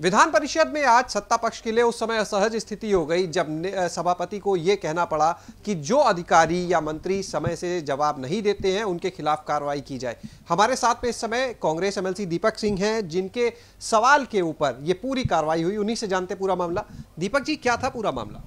विधान परिषद में आज सत्ता पक्ष के लिए उस समय असहज स्थिति हो गई जब सभापति को यह कहना पड़ा कि जो अधिकारी या मंत्री समय से जवाब नहीं देते हैं उनके खिलाफ कार्रवाई की जाए हमारे साथ में इस समय कांग्रेस एमएलसी दीपक सिंह हैं जिनके सवाल के ऊपर ये पूरी कार्रवाई हुई उन्हीं से जानते पूरा मामला दीपक जी क्या था पूरा मामला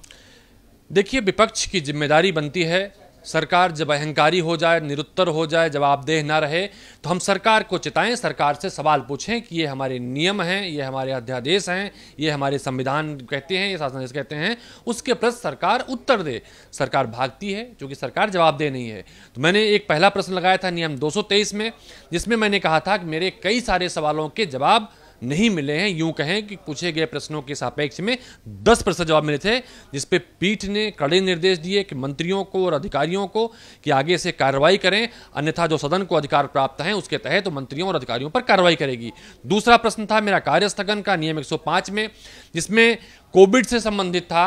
देखिए विपक्ष की जिम्मेदारी बनती है सरकार जब अहंकारी हो जाए निरुत्तर हो जाए जवाबदेह ना रहे तो हम सरकार को चिताएं सरकार से सवाल पूछें कि ये हमारे नियम हैं ये हमारे अध्यादेश हैं ये हमारे संविधान कहते हैं ये शासन कहते हैं उसके प्रति सरकार उत्तर दे सरकार भागती है चूँकि सरकार जवाबदेह नहीं है तो मैंने एक पहला प्रश्न लगाया था नियम दो में जिसमें मैंने कहा था कि मेरे कई सारे सवालों के जवाब नहीं मिले हैं यूं कहें कि पूछे गए प्रश्नों के सापेक्ष में दस प्रतिशत जवाब मिले थे जिसपे पीठ ने कड़े निर्देश दिए कि मंत्रियों को और अधिकारियों को कि आगे से कार्रवाई करें अन्यथा जो सदन को अधिकार प्राप्त हैं उसके तहत तो मंत्रियों और अधिकारियों पर कार्रवाई करेगी दूसरा प्रश्न था मेरा कार्य स्थगन का नियम एक में जिसमें कोविड से संबंधित था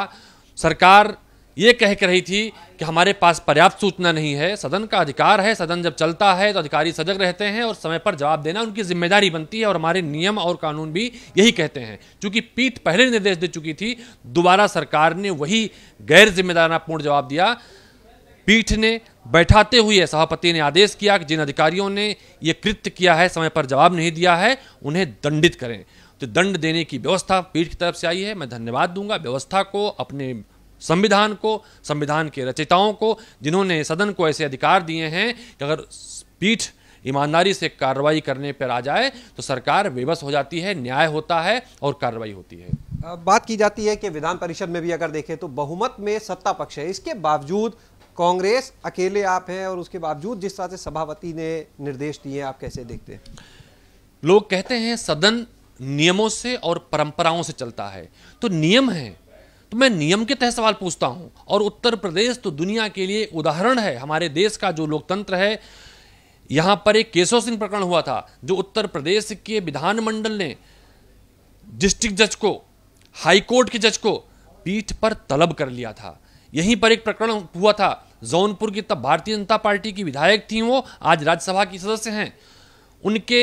सरकार ये कह कर रही थी कि हमारे पास पर्याप्त सूचना नहीं है सदन का अधिकार है सदन जब चलता है तो अधिकारी सजग रहते हैं और समय पर जवाब देना उनकी जिम्मेदारी बनती है और हमारे नियम और कानून भी यही कहते हैं क्योंकि पीठ पहले निर्देश दे चुकी थी दोबारा सरकार ने वही गैर जिम्मेदारापूर्ण जवाब दिया पीठ ने बैठाते हुए सभापति ने आदेश किया कि जिन अधिकारियों ने ये कृत्य किया है समय पर जवाब नहीं दिया है उन्हें दंडित करें तो दंड देने की व्यवस्था पीठ की तरफ से आई है मैं धन्यवाद दूंगा व्यवस्था को अपने संविधान को संविधान के रचयिताओं को जिन्होंने सदन को ऐसे अधिकार दिए हैं कि अगर पीठ ईमानदारी से कार्रवाई करने पर आ जाए तो सरकार विवश हो जाती है न्याय होता है और कार्रवाई होती है बात की जाती है कि विधान परिषद में भी अगर देखें तो बहुमत में सत्ता पक्ष है इसके बावजूद कांग्रेस अकेले आप हैं और उसके बावजूद जिस तरह से सभापति ने निर्देश दिए आप कैसे देखते हैं लोग कहते हैं सदन नियमों से और परंपराओं से चलता है तो नियम है तो मैं नियम के तहत सवाल पूछता हूं और उत्तर प्रदेश तो दुनिया के लिए उदाहरण है हमारे देश का जो लोकतंत्र है यहां पर एक केशव सिंह प्रकरण हुआ था जो उत्तर प्रदेश के विधानमंडल ने डिस्ट्रिक्ट जज को हाईकोर्ट के जज को पीठ पर तलब कर लिया था यहीं पर एक प्रकरण हुआ था जौनपुर की तब भारतीय जनता पार्टी की विधायक थी वो आज राज्यसभा की सदस्य हैं उनके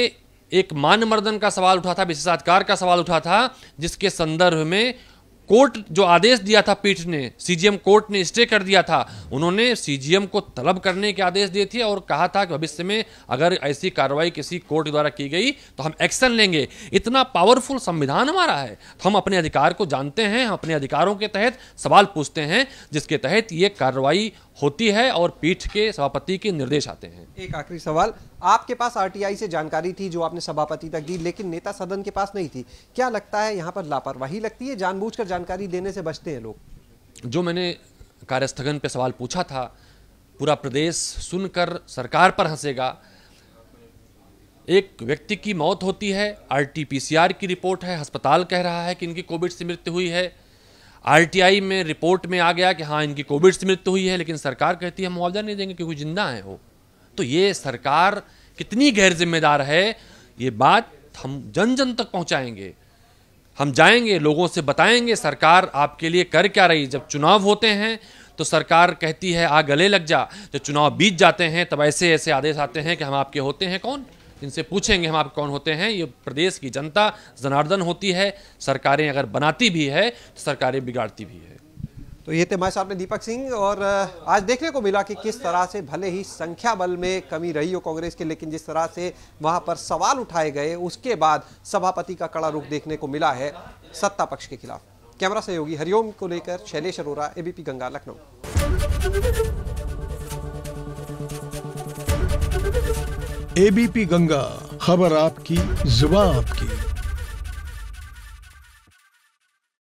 एक मानमर्दन का सवाल उठा था विशेषाधिकार का सवाल उठा था जिसके संदर्भ में कोर्ट जो आदेश दिया था पीठ ने सीजीएम कोर्ट ने स्टे कर दिया था उन्होंने सीजीएम को तलब करने के आदेश दिए थे और कहा था कि भविष्य में अगर ऐसी कार्रवाई किसी कोर्ट द्वारा की गई तो हम एक्शन लेंगे इतना पावरफुल संविधान हमारा है तो हम अपने अधिकार को जानते हैं हम अपने अधिकारों के तहत सवाल पूछते हैं जिसके तहत ये कार्रवाई होती है और पीठ के सभापति के निर्देश आते हैं एक आखिरी सवाल आपके पास आरटीआई से जानकारी थी जो आपने सभापति तक दी लेकिन नेता सदन के पास नहीं थी क्या लगता है यहाँ पर लापरवाही लगती है जानबूझकर जान जानकारी देने से बचते हैं लोग जो मैंने कार्यस्थगन पे सवाल पूछा था पूरा प्रदेश सुनकर सरकार पर हंसेगा एक व्यक्ति की मौत होती है आरटीपीसीआर की रिपोर्ट है अस्पताल कह रहा है कि इनकी कोविड से मृत्यु हुई है आरटीआई में रिपोर्ट में आ गया कि हाँ इनकी कोविड से मृत्यु हुई है लेकिन सरकार कहती है हम मुआवजा नहीं देंगे क्योंकि जिंदा है वो तो ये सरकार कितनी गैर जिम्मेदार है ये बात हम जन जन तक पहुंचाएंगे हम जाएंगे लोगों से बताएंगे सरकार आपके लिए कर क्या रही जब चुनाव होते हैं तो सरकार कहती है आ गले लग जा जब तो चुनाव बीत जाते हैं तब ऐसे ऐसे आदेश आते हैं कि हम आपके होते हैं कौन इनसे पूछेंगे हम आप कौन होते हैं ये प्रदेश की जनता जनार्दन होती है सरकारें अगर बनाती भी है तो सरकारें बिगाड़ती भी है तो ये थे हमारे सामने दीपक सिंह और आज देखने को मिला कि किस तरह से भले ही संख्या बल में कमी रही हो कांग्रेस के लेकिन जिस तरह से वहां पर सवाल उठाए गए उसके बाद सभापति का कड़ा रुख देखने को मिला है सत्ता पक्ष के खिलाफ कैमरा सहयोगी हरिओम को लेकर शैलेश अरोरा एबीपी गंगा लखनऊ एबीपी गंगा खबर आपकी जुबा आपकी